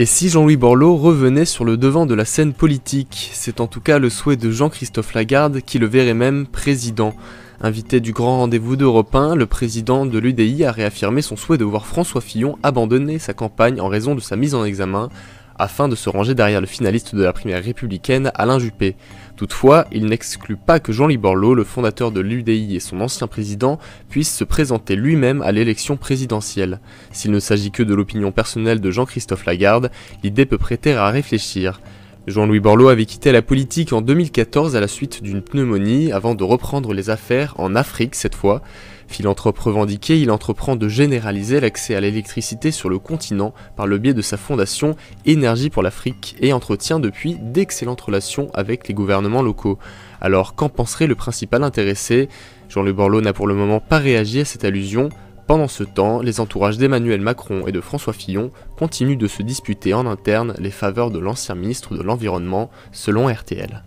Et si Jean-Louis Borloo revenait sur le devant de la scène politique C'est en tout cas le souhait de Jean-Christophe Lagarde qui le verrait même président. Invité du grand rendez-vous d'Europe 1, le président de l'UDI a réaffirmé son souhait de voir François Fillon abandonner sa campagne en raison de sa mise en examen afin de se ranger derrière le finaliste de la primaire républicaine Alain Juppé. Toutefois, il n'exclut pas que jean Liborlo, le fondateur de l'UDI et son ancien président, puisse se présenter lui-même à l'élection présidentielle. S'il ne s'agit que de l'opinion personnelle de Jean-Christophe Lagarde, l'idée peut prêter à réfléchir. Jean-Louis Borloo avait quitté la politique en 2014 à la suite d'une pneumonie avant de reprendre les affaires en Afrique cette fois. Philanthrope revendiqué, il entreprend de généraliser l'accès à l'électricité sur le continent par le biais de sa fondation Énergie pour l'Afrique et entretient depuis d'excellentes relations avec les gouvernements locaux. Alors qu'en penserait le principal intéressé Jean-Louis Borloo n'a pour le moment pas réagi à cette allusion. Pendant ce temps, les entourages d'Emmanuel Macron et de François Fillon continuent de se disputer en interne les faveurs de l'ancien ministre de l'Environnement, selon RTL.